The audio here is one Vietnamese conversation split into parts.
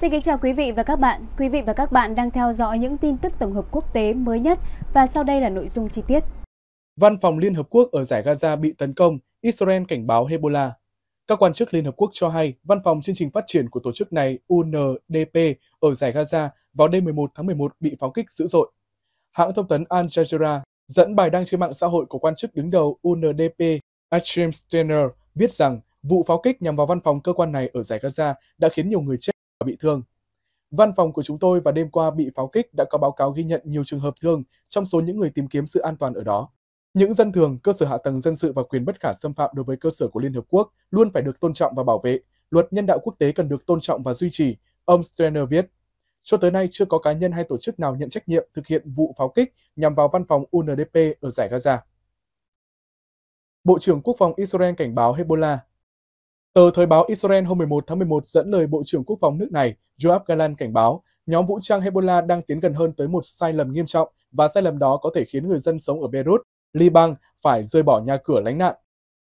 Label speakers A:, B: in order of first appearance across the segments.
A: Xin kính chào quý vị và các bạn. Quý vị và các bạn đang theo dõi những tin tức tổng hợp quốc tế mới nhất và sau đây là nội dung chi tiết.
B: Văn phòng Liên Hợp Quốc ở giải Gaza bị tấn công, Israel cảnh báo Hezbollah. Các quan chức Liên Hợp Quốc cho hay văn phòng chương trình phát triển của tổ chức này UNDP ở giải Gaza vào đêm 11 tháng 11 bị pháo kích dữ dội. Hãng thông tấn Al Jazeera dẫn bài đăng trên mạng xã hội của quan chức đứng đầu UNDP Achim Steiner viết rằng vụ pháo kích nhằm vào văn phòng cơ quan này ở giải Gaza đã khiến nhiều người chết bị thương. Văn phòng của chúng tôi và đêm qua bị pháo kích đã có báo cáo ghi nhận nhiều trường hợp thương trong số những người tìm kiếm sự an toàn ở đó. Những dân thường, cơ sở hạ tầng dân sự và quyền bất khả xâm phạm đối với cơ sở của Liên Hợp Quốc luôn phải được tôn trọng và bảo vệ. Luật nhân đạo quốc tế cần được tôn trọng và duy trì, ông Strainer viết. Cho tới nay, chưa có cá nhân hay tổ chức nào nhận trách nhiệm thực hiện vụ pháo kích nhằm vào văn phòng UNDP ở giải Gaza. Bộ trưởng Quốc phòng Israel cảnh báo Hezbollah Tờ Thời báo Israel hôm 11 tháng 11 dẫn lời Bộ trưởng Quốc phòng nước này Joab Galan cảnh báo nhóm vũ trang Hezbollah đang tiến gần hơn tới một sai lầm nghiêm trọng và sai lầm đó có thể khiến người dân sống ở Beirut, Liban phải rơi bỏ nhà cửa lánh nạn.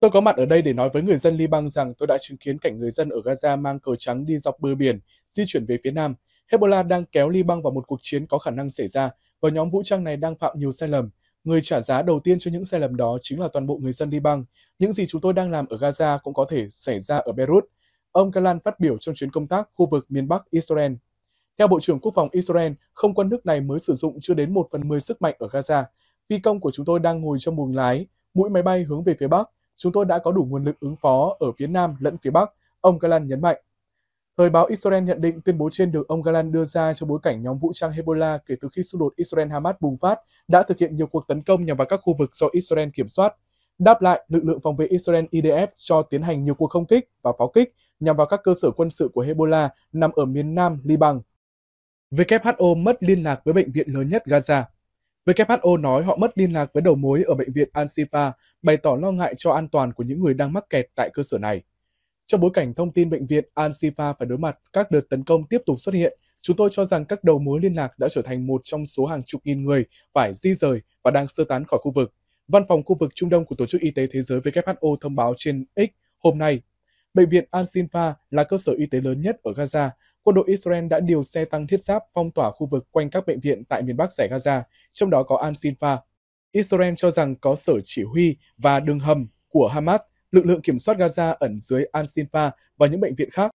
B: Tôi có mặt ở đây để nói với người dân Liban rằng tôi đã chứng kiến cảnh người dân ở Gaza mang cờ trắng đi dọc bờ biển, di chuyển về phía nam. Hezbollah đang kéo Liban vào một cuộc chiến có khả năng xảy ra và nhóm vũ trang này đang phạm nhiều sai lầm. Người trả giá đầu tiên cho những sai lầm đó chính là toàn bộ người dân Liban. Những gì chúng tôi đang làm ở Gaza cũng có thể xảy ra ở Beirut. Ông Galan phát biểu trong chuyến công tác khu vực miền Bắc Israel. Theo Bộ trưởng Quốc phòng Israel, không quân nước này mới sử dụng chưa đến 1 phần 10 sức mạnh ở Gaza. Phi công của chúng tôi đang ngồi trong buồng lái, mũi máy bay hướng về phía Bắc. Chúng tôi đã có đủ nguồn lực ứng phó ở phía Nam lẫn phía Bắc, ông Galan nhấn mạnh. Thời báo Israel nhận định tuyên bố trên được ông Galan đưa ra trong bối cảnh nhóm vũ trang Hezbollah kể từ khi xung đột Israel-Hamas bùng phát đã thực hiện nhiều cuộc tấn công nhằm vào các khu vực do Israel kiểm soát. Đáp lại, lực lượng phòng vệ Israel IDF cho tiến hành nhiều cuộc không kích và pháo kích nhằm vào các cơ sở quân sự của Hezbollah nằm ở miền nam Liban. WHO mất liên lạc với bệnh viện lớn nhất Gaza. WHO nói họ mất liên lạc với đầu mối ở bệnh viện Al-Shifa, bày tỏ lo ngại cho an toàn của những người đang mắc kẹt tại cơ sở này. Trong bối cảnh thông tin bệnh viện Al-Shifa phải đối mặt các đợt tấn công tiếp tục xuất hiện, chúng tôi cho rằng các đầu mối liên lạc đã trở thành một trong số hàng chục nghìn người phải di rời và đang sơ tán khỏi khu vực. Văn phòng khu vực Trung Đông của Tổ chức Y tế Thế giới WHO thông báo trên X hôm nay, Bệnh viện Al-Sinfa là cơ sở y tế lớn nhất ở Gaza. Quân đội Israel đã điều xe tăng thiết giáp phong tỏa khu vực quanh các bệnh viện tại miền Bắc giải Gaza, trong đó có Al-Sinfa. Israel cho rằng có sở chỉ huy và đường hầm của Hamas lực lượng kiểm soát Gaza ẩn dưới Al-Sinfa và những bệnh viện khác.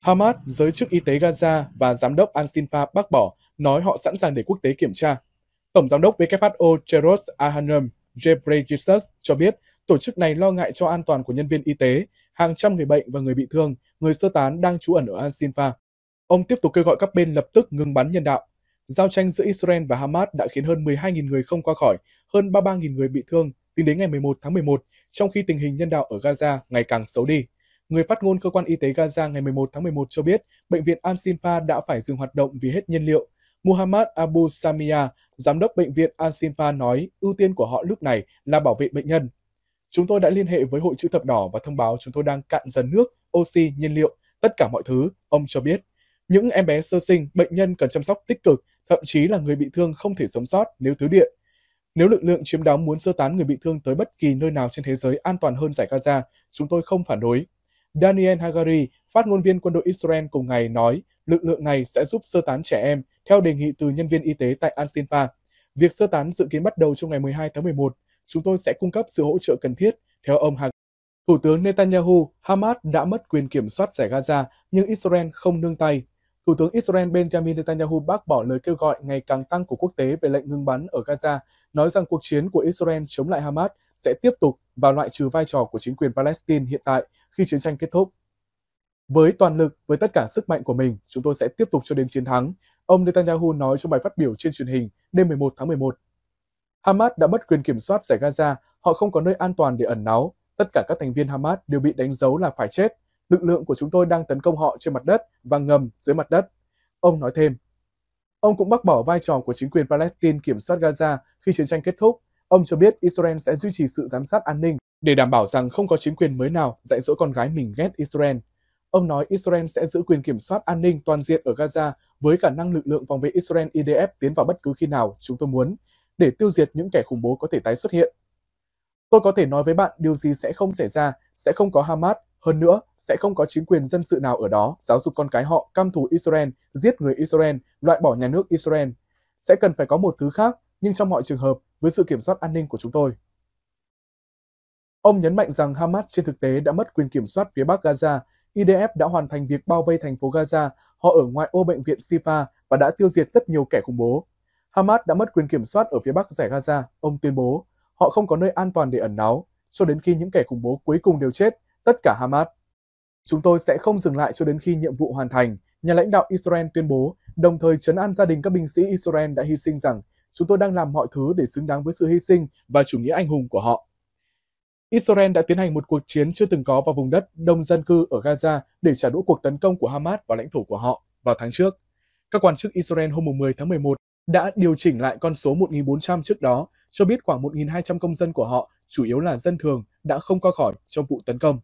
B: Hamas, giới chức y tế Gaza và giám đốc Al-Sinfa bác bỏ, nói họ sẵn sàng để quốc tế kiểm tra. Tổng giám đốc WHO Tedros Adhanom Ghebreyesus cho biết tổ chức này lo ngại cho an toàn của nhân viên y tế, hàng trăm người bệnh và người bị thương, người sơ tán đang trú ẩn ở Al-Sinfa. Ông tiếp tục kêu gọi các bên lập tức ngừng bắn nhân đạo. Giao tranh giữa Israel và Hamas đã khiến hơn 12.000 người không qua khỏi, hơn 33.000 người bị thương tính đến ngày 11 tháng 11, trong khi tình hình nhân đạo ở Gaza ngày càng xấu đi. Người phát ngôn cơ quan y tế Gaza ngày 11 tháng 11 cho biết bệnh viện Al-Sinfa đã phải dừng hoạt động vì hết nhiên liệu. Muhammad Abu Samia, giám đốc bệnh viện Al-Sinfa nói ưu tiên của họ lúc này là bảo vệ bệnh nhân. Chúng tôi đã liên hệ với Hội chữ thập đỏ và thông báo chúng tôi đang cạn dần nước, oxy, nhiên liệu, tất cả mọi thứ, ông cho biết. Những em bé sơ sinh, bệnh nhân cần chăm sóc tích cực, thậm chí là người bị thương không thể sống sót nếu thiếu điện. Nếu lực lượng chiếm đóng muốn sơ tán người bị thương tới bất kỳ nơi nào trên thế giới an toàn hơn giải Gaza, chúng tôi không phản đối. Daniel Hagari, phát ngôn viên quân đội Israel cùng ngày nói lực lượng này sẽ giúp sơ tán trẻ em theo đề nghị từ nhân viên y tế tại Al-Sinfa. Việc sơ tán dự kiến bắt đầu trong ngày 12 tháng 11. Chúng tôi sẽ cung cấp sự hỗ trợ cần thiết, theo ông Hagari. Thủ tướng Netanyahu, Hamas đã mất quyền kiểm soát giải Gaza, nhưng Israel không nương tay. Thủ tướng Israel Benjamin Netanyahu bác bỏ lời kêu gọi ngày càng tăng của quốc tế về lệnh ngừng bắn ở Gaza, nói rằng cuộc chiến của Israel chống lại Hamas sẽ tiếp tục và loại trừ vai trò của chính quyền Palestine hiện tại khi chiến tranh kết thúc. Với toàn lực, với tất cả sức mạnh của mình, chúng tôi sẽ tiếp tục cho đến chiến thắng, ông Netanyahu nói trong bài phát biểu trên truyền hình đêm 11 tháng 11. Hamas đã mất quyền kiểm soát giải Gaza, họ không có nơi an toàn để ẩn náu, tất cả các thành viên Hamas đều bị đánh dấu là phải chết, lực lượng của chúng tôi đang tấn công họ trên mặt đất và ngầm dưới mặt đất. Ông nói thêm, ông cũng bác bỏ vai trò của chính quyền Palestine kiểm soát Gaza khi chiến tranh kết thúc. Ông cho biết Israel sẽ duy trì sự giám sát an ninh để đảm bảo rằng không có chính quyền mới nào dạy dỗ con gái mình ghét Israel. Ông nói Israel sẽ giữ quyền kiểm soát an ninh toàn diện ở Gaza với khả năng lực lượng phòng vệ Israel IDF tiến vào bất cứ khi nào chúng tôi muốn, để tiêu diệt những kẻ khủng bố có thể tái xuất hiện. Tôi có thể nói với bạn điều gì sẽ không xảy ra, sẽ không có Hamas, hơn nữa, sẽ không có chính quyền dân sự nào ở đó giáo dục con cái họ căm thù Israel, giết người Israel, loại bỏ nhà nước Israel. Sẽ cần phải có một thứ khác, nhưng trong mọi trường hợp, với sự kiểm soát an ninh của chúng tôi. Ông nhấn mạnh rằng Hamas trên thực tế đã mất quyền kiểm soát phía Bắc Gaza, IDF đã hoàn thành việc bao vây thành phố Gaza, họ ở ngoài ô bệnh viện Sifa và đã tiêu diệt rất nhiều kẻ khủng bố. Hamas đã mất quyền kiểm soát ở phía bắc giải Gaza, ông tuyên bố. Họ không có nơi an toàn để ẩn náu, cho đến khi những kẻ khủng bố cuối cùng đều chết, tất cả Hamas. Chúng tôi sẽ không dừng lại cho đến khi nhiệm vụ hoàn thành, nhà lãnh đạo Israel tuyên bố, đồng thời chấn an gia đình các binh sĩ Israel đã hy sinh rằng chúng tôi đang làm mọi thứ để xứng đáng với sự hy sinh và chủ nghĩa anh hùng của họ. Israel đã tiến hành một cuộc chiến chưa từng có vào vùng đất đông dân cư ở Gaza để trả đũa cuộc tấn công của Hamas vào lãnh thổ của họ vào tháng trước. Các quan chức Israel hôm 10 tháng 11 đã điều chỉnh lại con số 1.400 trước đó, cho biết khoảng 1.200 công dân của họ, chủ yếu là dân thường, đã không qua khỏi trong vụ tấn công.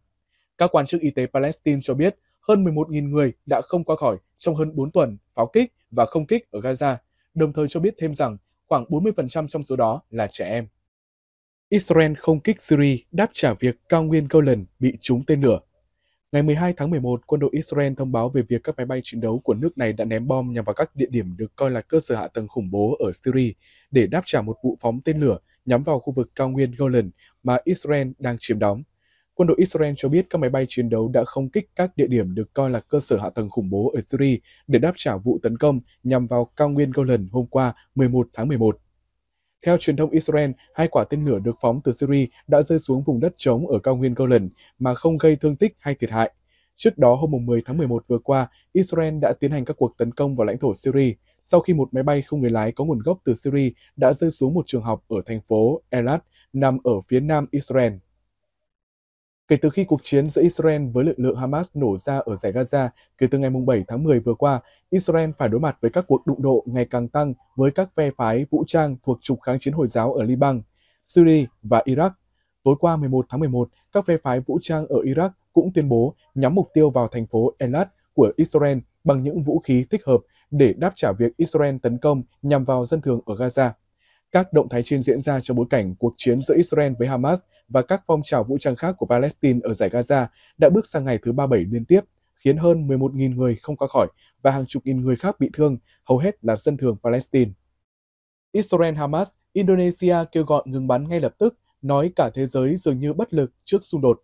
B: Các quan chức y tế Palestine cho biết hơn 11.000 người đã không qua khỏi trong hơn 4 tuần pháo kích và không kích ở Gaza, đồng thời cho biết thêm rằng khoảng 40% trong số đó là trẻ em. Israel không kích Syria đáp trả việc cao nguyên Golan bị trúng tên lửa. Ngày 12 tháng 11, quân đội Israel thông báo về việc các máy bay chiến đấu của nước này đã ném bom nhằm vào các địa điểm được coi là cơ sở hạ tầng khủng bố ở Syria để đáp trả một vụ phóng tên lửa nhắm vào khu vực cao nguyên Golan mà Israel đang chiếm đóng. Quân đội Israel cho biết các máy bay chiến đấu đã không kích các địa điểm được coi là cơ sở hạ tầng khủng bố ở Syria để đáp trả vụ tấn công nhằm vào cao nguyên Golan hôm qua 11 tháng 11. Theo truyền thông Israel, hai quả tên lửa được phóng từ Syria đã rơi xuống vùng đất trống ở cao nguyên Golan mà không gây thương tích hay thiệt hại. Trước đó hôm 10 tháng 11 vừa qua, Israel đã tiến hành các cuộc tấn công vào lãnh thổ Syria sau khi một máy bay không người lái có nguồn gốc từ Syria đã rơi xuống một trường học ở thành phố Elat nằm ở phía nam Israel. Kể từ khi cuộc chiến giữa Israel với lực lượng Hamas nổ ra ở giải Gaza kể từ ngày 7 tháng 10 vừa qua, Israel phải đối mặt với các cuộc đụng độ ngày càng tăng với các phe phái vũ trang thuộc trục kháng chiến Hồi giáo ở Liban, Syria và Iraq. Tối qua 11 tháng 11, các phe phái vũ trang ở Iraq cũng tuyên bố nhắm mục tiêu vào thành phố Elat của Israel bằng những vũ khí thích hợp để đáp trả việc Israel tấn công nhằm vào dân thường ở Gaza. Các động thái trên diễn ra trong bối cảnh cuộc chiến giữa Israel với Hamas và các phong trào vũ trang khác của Palestine ở giải Gaza đã bước sang ngày thứ 37 liên tiếp, khiến hơn 11.000 người không qua khỏi và hàng chục nghìn người khác bị thương, hầu hết là dân thường Palestine. Israel-Hamas, Indonesia kêu gọi ngừng bắn ngay lập tức, nói cả thế giới dường như bất lực trước xung đột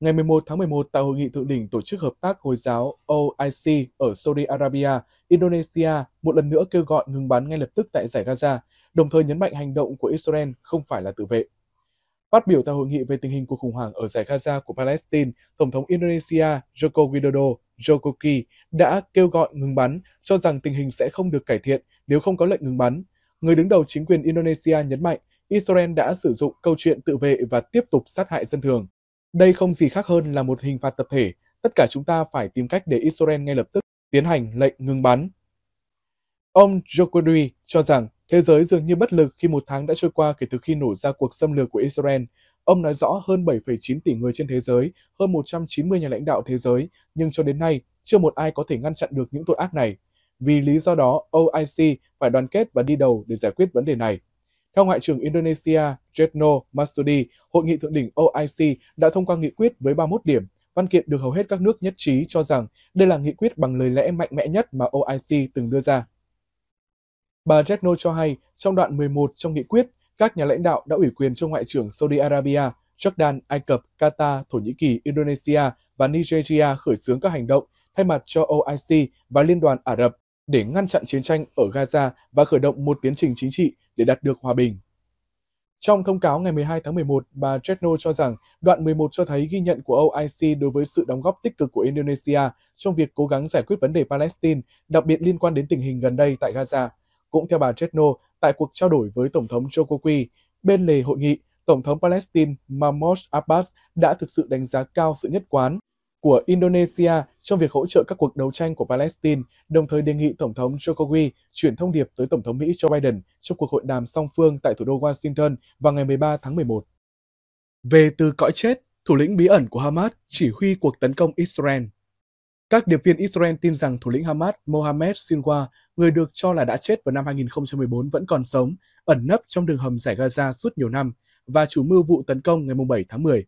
B: Ngày 11 tháng 11 tại hội nghị thượng đỉnh tổ chức hợp tác Hồi giáo OIC ở Saudi Arabia, Indonesia một lần nữa kêu gọi ngừng bắn ngay lập tức tại giải Gaza, đồng thời nhấn mạnh hành động của Israel không phải là tự vệ. Phát biểu tại hội nghị về tình hình cuộc khủng hoảng ở giải Gaza của Palestine, Tổng thống Indonesia Joko Widodo Jokowi đã kêu gọi ngừng bắn, cho rằng tình hình sẽ không được cải thiện nếu không có lệnh ngừng bắn. Người đứng đầu chính quyền Indonesia nhấn mạnh Israel đã sử dụng câu chuyện tự vệ và tiếp tục sát hại dân thường. Đây không gì khác hơn là một hình phạt tập thể, tất cả chúng ta phải tìm cách để Israel ngay lập tức tiến hành lệnh ngừng bắn. Ông Jokowi cho rằng thế giới dường như bất lực khi một tháng đã trôi qua kể từ khi nổ ra cuộc xâm lược của Israel. Ông nói rõ hơn 7,9 tỷ người trên thế giới, hơn 190 nhà lãnh đạo thế giới, nhưng cho đến nay, chưa một ai có thể ngăn chặn được những tội ác này. Vì lý do đó, OIC phải đoàn kết và đi đầu để giải quyết vấn đề này. Theo Ngoại trưởng Indonesia Jetno Mastudi, Hội nghị thượng đỉnh OIC đã thông qua nghị quyết với 31 điểm. Văn kiện được hầu hết các nước nhất trí cho rằng đây là nghị quyết bằng lời lẽ mạnh mẽ nhất mà OIC từng đưa ra. Bà Jetno cho hay, trong đoạn 11 trong nghị quyết, các nhà lãnh đạo đã ủy quyền cho Ngoại trưởng Saudi Arabia, Jordan, Ai Cập, Qatar, Thổ Nhĩ Kỳ, Indonesia và Nigeria khởi xướng các hành động thay mặt cho OIC và Liên đoàn Ả Rập để ngăn chặn chiến tranh ở Gaza và khởi động một tiến trình chính trị để đạt được hòa bình. Trong thông cáo ngày 12 tháng 11, bà Chetno cho rằng đoạn 11 cho thấy ghi nhận của OIC đối với sự đóng góp tích cực của Indonesia trong việc cố gắng giải quyết vấn đề Palestine, đặc biệt liên quan đến tình hình gần đây tại Gaza. Cũng theo bà Chetno, tại cuộc trao đổi với Tổng thống Jokowi, bên lề hội nghị, Tổng thống Palestine Mahmoud Abbas đã thực sự đánh giá cao sự nhất quán của Indonesia trong việc hỗ trợ các cuộc đấu tranh của Palestine, đồng thời đề nghị Tổng thống Jokowi chuyển thông điệp tới Tổng thống Mỹ Joe Biden trong cuộc hội đàm song phương tại thủ đô Washington vào ngày 13 tháng 11. Về từ cõi chết, thủ lĩnh bí ẩn của Hamas chỉ huy cuộc tấn công Israel. Các điệp viên Israel tin rằng thủ lĩnh Hamas Mohammed Sinwa, người được cho là đã chết vào năm 2014 vẫn còn sống, ẩn nấp trong đường hầm giải Gaza suốt nhiều năm và chủ mưu vụ tấn công ngày 7 tháng 10.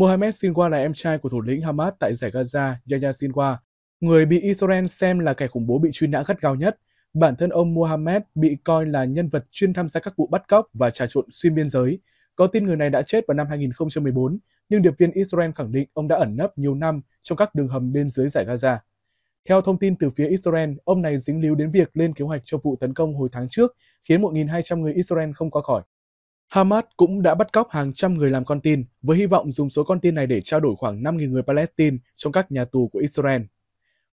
B: Mohammed Sinwa là em trai của thủ lĩnh Hamas tại giải Gaza Yahya Sinwa, người bị Israel xem là kẻ khủng bố bị truy nã gắt gao nhất. Bản thân ông Mohammed bị coi là nhân vật chuyên tham gia các vụ bắt cóc và trà trộn xuyên biên giới. Có tin người này đã chết vào năm 2014, nhưng điệp viên Israel khẳng định ông đã ẩn nấp nhiều năm trong các đường hầm bên dưới giải Gaza. Theo thông tin từ phía Israel, ông này dính líu đến việc lên kế hoạch cho vụ tấn công hồi tháng trước, khiến 1.200 người Israel không qua khỏi. Hamas cũng đã bắt cóc hàng trăm người làm con tin với hy vọng dùng số con tin này để trao đổi khoảng 5.000 người Palestine trong các nhà tù của Israel.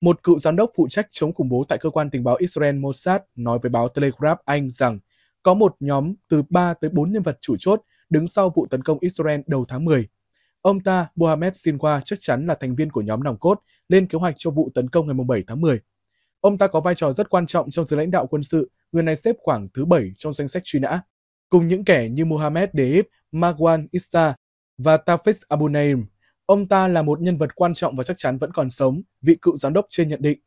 B: Một cựu giám đốc phụ trách chống khủng bố tại cơ quan tình báo Israel Mossad nói với báo Telegraph Anh rằng có một nhóm từ 3 tới 4 nhân vật chủ chốt đứng sau vụ tấn công Israel đầu tháng 10. Ông ta, Mohamed Sinwa, chắc chắn là thành viên của nhóm nòng cốt lên kế hoạch cho vụ tấn công ngày 7 tháng 10. Ông ta có vai trò rất quan trọng trong giới lãnh đạo quân sự, người này xếp khoảng thứ 7 trong danh sách truy nã cùng những kẻ như Mohammed Deib, Marwan Issa và Tafis Abu Naim. Ông ta là một nhân vật quan trọng và chắc chắn vẫn còn sống, vị cựu giám đốc trên nhận định.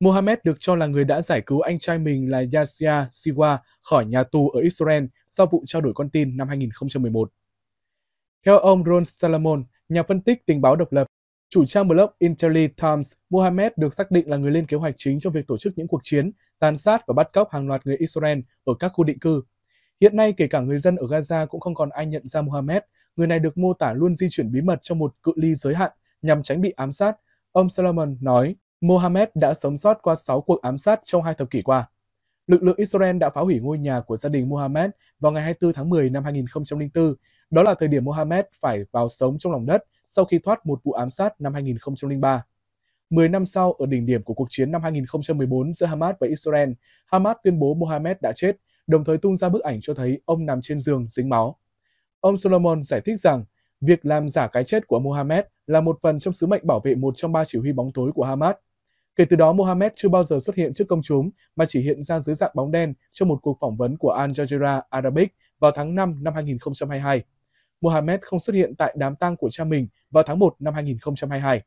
B: Mohammed được cho là người đã giải cứu anh trai mình là Yasir Siwa khỏi nhà tù ở Israel sau vụ trao đổi con tin năm 2011. Theo ông Ron Salomon, nhà phân tích tình báo độc lập, chủ trang blog Intelli Times, Mohammed được xác định là người lên kế hoạch chính cho việc tổ chức những cuộc chiến, tàn sát và bắt cóc hàng loạt người Israel ở các khu định cư Hiện nay, kể cả người dân ở Gaza cũng không còn ai nhận ra Mohammed. Người này được mô tả luôn di chuyển bí mật trong một cự ly giới hạn nhằm tránh bị ám sát. Ông Solomon nói, Mohammed đã sống sót qua 6 cuộc ám sát trong hai thập kỷ qua. Lực lượng Israel đã phá hủy ngôi nhà của gia đình Mohammed vào ngày 24 tháng 10 năm 2004. Đó là thời điểm Mohammed phải vào sống trong lòng đất sau khi thoát một vụ ám sát năm 2003. Mười năm sau, ở đỉnh điểm của cuộc chiến năm 2014 giữa Hamas và Israel, Hamas tuyên bố Mohammed đã chết đồng thời tung ra bức ảnh cho thấy ông nằm trên giường dính máu. Ông Solomon giải thích rằng việc làm giả cái chết của Mohammed là một phần trong sứ mệnh bảo vệ một trong ba chỉ huy bóng tối của Hamas. Kể từ đó, Mohammed chưa bao giờ xuất hiện trước công chúng mà chỉ hiện ra dưới dạng bóng đen trong một cuộc phỏng vấn của Al Jazeera Arabic vào tháng 5 năm 2022. Mohammed không xuất hiện tại đám tang của cha mình vào tháng 1 năm 2022.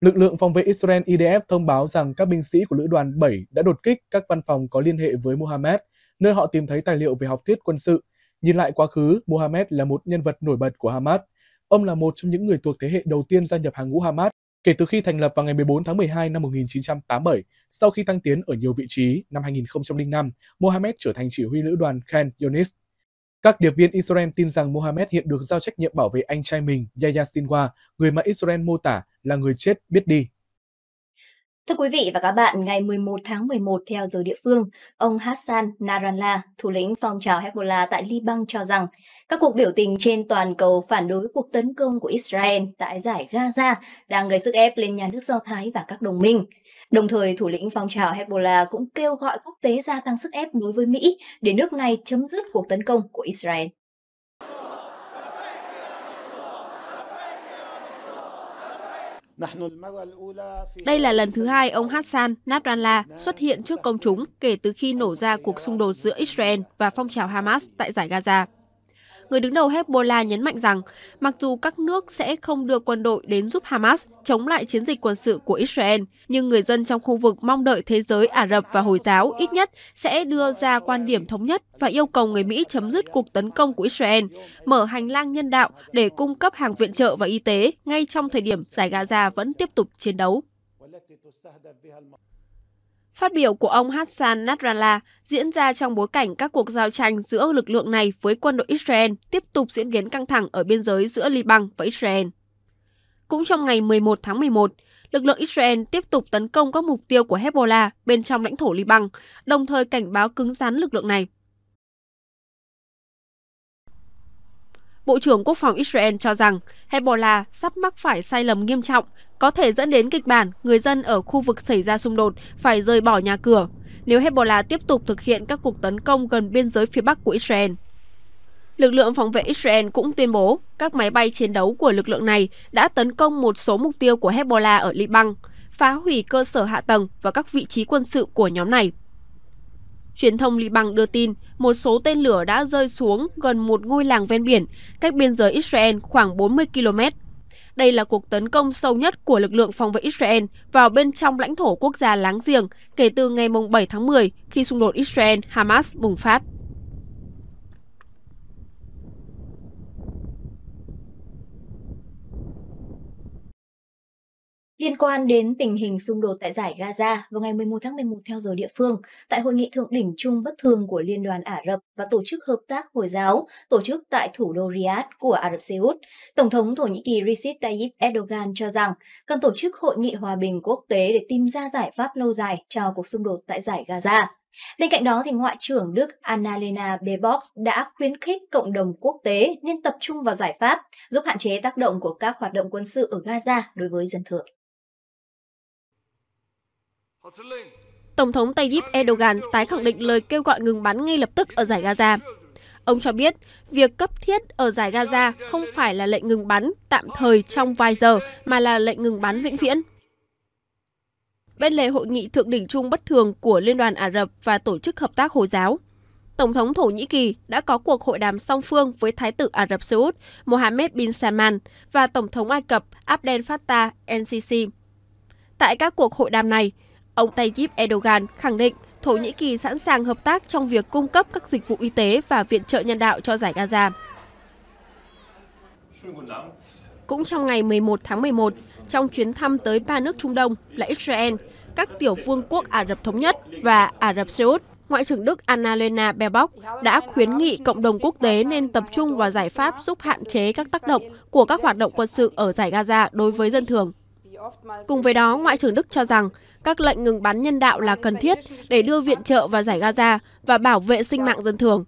B: Lực lượng phòng vệ Israel IDF thông báo rằng các binh sĩ của lữ đoàn 7 đã đột kích các văn phòng có liên hệ với Mohammed nơi họ tìm thấy tài liệu về học thuyết quân sự. Nhìn lại quá khứ, Mohammed là một nhân vật nổi bật của Hamas. Ông là một trong những người thuộc thế hệ đầu tiên gia nhập hàng ngũ Hamas kể từ khi thành lập vào ngày 14 tháng 12 năm 1987, sau khi thăng tiến ở nhiều vị trí, năm 2005, Mohammed trở thành chỉ huy lữ đoàn Khan Yunis. Các điệp viên Israel tin rằng Mohammed hiện được giao trách nhiệm bảo vệ anh trai mình, Yahya Sinwa, người mà Israel mô tả là người chết biết đi.
A: Thưa quý vị và các bạn, ngày 11 tháng 11 theo giờ địa phương, ông Hassan Naranla, thủ lĩnh phong trào Hezbollah tại Liban cho rằng các cuộc biểu tình trên toàn cầu phản đối cuộc tấn công của Israel tại giải Gaza đang gây sức ép lên nhà nước Do Thái và các đồng minh. Đồng thời, thủ lĩnh phong trào Hezbollah cũng kêu gọi quốc tế gia tăng sức ép đối với Mỹ để nước này chấm dứt cuộc tấn công của Israel. Đây là lần thứ hai ông Hassan Nasrallah xuất hiện trước công chúng kể từ khi nổ ra cuộc xung đột giữa Israel và phong trào Hamas tại giải Gaza người đứng đầu Hezbollah nhấn mạnh rằng mặc dù các nước sẽ không đưa quân đội đến giúp Hamas chống lại chiến dịch quân sự của Israel, nhưng người dân trong khu vực mong đợi thế giới Ả Rập và Hồi giáo ít nhất sẽ đưa ra quan điểm thống nhất và yêu cầu người Mỹ chấm dứt cuộc tấn công của Israel, mở hành lang nhân đạo để cung cấp hàng viện trợ và y tế ngay trong thời điểm giải Gaza vẫn tiếp tục chiến đấu. Phát biểu của ông Hassan Nasrallah diễn ra trong bối cảnh các cuộc giao tranh giữa lực lượng này với quân đội Israel tiếp tục diễn biến căng thẳng ở biên giới giữa Liban và Israel. Cũng trong ngày 11 tháng 11, lực lượng Israel tiếp tục tấn công các mục tiêu của Hezbollah bên trong lãnh thổ Liban, đồng thời cảnh báo cứng rắn lực lượng này. Bộ trưởng Quốc phòng Israel cho rằng Hezbollah sắp mắc phải sai lầm nghiêm trọng có thể dẫn đến kịch bản người dân ở khu vực xảy ra xung đột phải rời bỏ nhà cửa nếu Hezbollah tiếp tục thực hiện các cuộc tấn công gần biên giới phía bắc của Israel. Lực lượng phòng vệ Israel cũng tuyên bố các máy bay chiến đấu của lực lượng này đã tấn công một số mục tiêu của Hezbollah ở Liban, phá hủy cơ sở hạ tầng và các vị trí quân sự của nhóm này. Truyền thông Liban đưa tin một số tên lửa đã rơi xuống gần một ngôi làng ven biển, cách biên giới Israel khoảng 40 km đây là cuộc tấn công sâu nhất của lực lượng phòng vệ Israel vào bên trong lãnh thổ quốc gia láng giềng kể từ ngày 7 tháng 10 khi xung đột Israel-Hamas bùng phát. Liên quan đến tình hình xung đột tại giải Gaza vào ngày 11 tháng 11 theo giờ địa phương, tại hội nghị thượng đỉnh chung bất thường của Liên đoàn Ả Rập và Tổ chức Hợp tác Hồi giáo tổ chức tại thủ đô Riyadh của Ả Rập Xê Út, Tổng thống Thổ Nhĩ Kỳ Recep Tayyip Erdogan cho rằng cần tổ chức hội nghị hòa bình quốc tế để tìm ra giải pháp lâu dài cho cuộc xung đột tại giải Gaza. Bên cạnh đó, thì Ngoại trưởng Đức Annalena Baerbock đã khuyến khích cộng đồng quốc tế nên tập trung vào giải pháp giúp hạn chế tác động của các hoạt động quân sự ở Gaza đối với dân thường Tổng thống Tayyip Erdogan tái khẳng định lời kêu gọi ngừng bắn ngay lập tức ở giải Gaza. Ông cho biết, việc cấp thiết ở giải Gaza không phải là lệnh ngừng bắn tạm thời trong vài giờ mà là lệnh ngừng bắn vĩnh viễn. Bên lề hội nghị thượng đỉnh chung bất thường của Liên đoàn Ả Rập và Tổ chức Hợp tác Hồi giáo, Tổng thống Thổ Nhĩ Kỳ đã có cuộc hội đàm song phương với Thái tử Ả Rập Xê Út Mohammed bin Salman và Tổng thống Ai Cập Abdel Fattah el-Sisi. Tại các cuộc hội đàm này, Ông Tayyip Erdogan khẳng định Thổ Nhĩ Kỳ sẵn sàng hợp tác trong việc cung cấp các dịch vụ y tế và viện trợ nhân đạo cho giải Gaza. Cũng trong ngày 11 tháng 11, trong chuyến thăm tới ba nước Trung Đông là Israel, các tiểu vương quốc Ả Rập Thống Nhất và Ả Rập Xê Út, Ngoại trưởng Đức Annalena Baerbock đã khuyến nghị cộng đồng quốc tế nên tập trung vào giải pháp giúp hạn chế các tác động của các hoạt động quân sự ở giải Gaza đối với dân thường. Cùng với đó, Ngoại trưởng Đức cho rằng các lệnh ngừng bắn nhân đạo là cần thiết để đưa viện trợ vào giải Gaza và bảo vệ sinh mạng dân thường.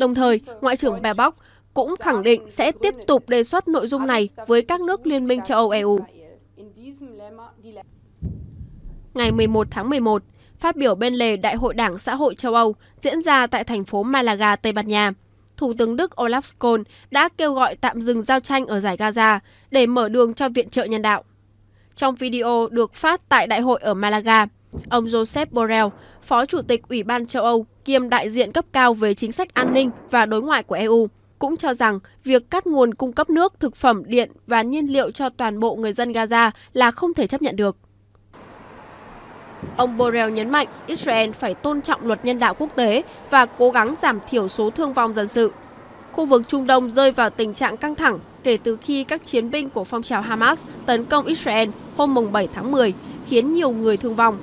A: Đồng thời, Ngoại trưởng Baerbock cũng khẳng định sẽ tiếp tục đề xuất nội dung này với các nước Liên minh châu Âu-EU. Ngày 11 tháng 11, phát biểu bên lề Đại hội Đảng Xã hội châu Âu diễn ra tại thành phố Malaga, Tây Ban Nha, Thủ tướng Đức Olaf Scholz đã kêu gọi tạm dừng giao tranh ở giải Gaza để mở đường cho viện trợ nhân đạo trong video được phát tại đại hội ở Malaga. Ông Joseph Borrell, Phó Chủ tịch Ủy ban châu Âu kiêm đại diện cấp cao về chính sách an ninh và đối ngoại của EU, cũng cho rằng việc cắt nguồn cung cấp nước, thực phẩm, điện và nhiên liệu cho toàn bộ người dân Gaza là không thể chấp nhận được. Ông Borrell nhấn mạnh Israel phải tôn trọng luật nhân đạo quốc tế và cố gắng giảm thiểu số thương vong dân sự khu vực Trung Đông rơi vào tình trạng căng thẳng kể từ khi các chiến binh của phong trào Hamas tấn công Israel hôm 7 tháng 10, khiến nhiều người thương vong.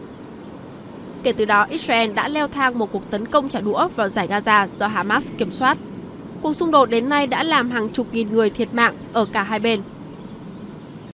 A: Kể từ đó, Israel đã leo thang một cuộc tấn công trả đũa vào giải Gaza do Hamas kiểm
B: soát. Cuộc xung đột đến nay đã làm hàng chục nghìn người thiệt mạng ở cả hai bên.